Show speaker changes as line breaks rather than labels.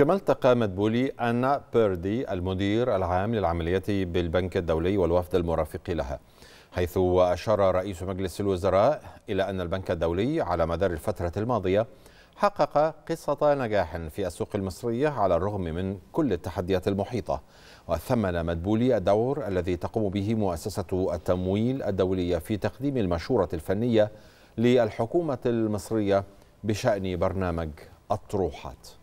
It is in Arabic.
كما التقى مدبولي أنا بيردي المدير العام للعمليات بالبنك الدولي والوفد المرافق لها حيث أشار رئيس مجلس الوزراء إلى أن البنك الدولي على مدار الفترة الماضية حقق قصة نجاح في السوق المصرية على الرغم من كل التحديات المحيطة وثمن مدبولي الدور الذي تقوم به مؤسسة التمويل الدولية في تقديم المشورة الفنية للحكومة المصرية بشأن برنامج الطروحات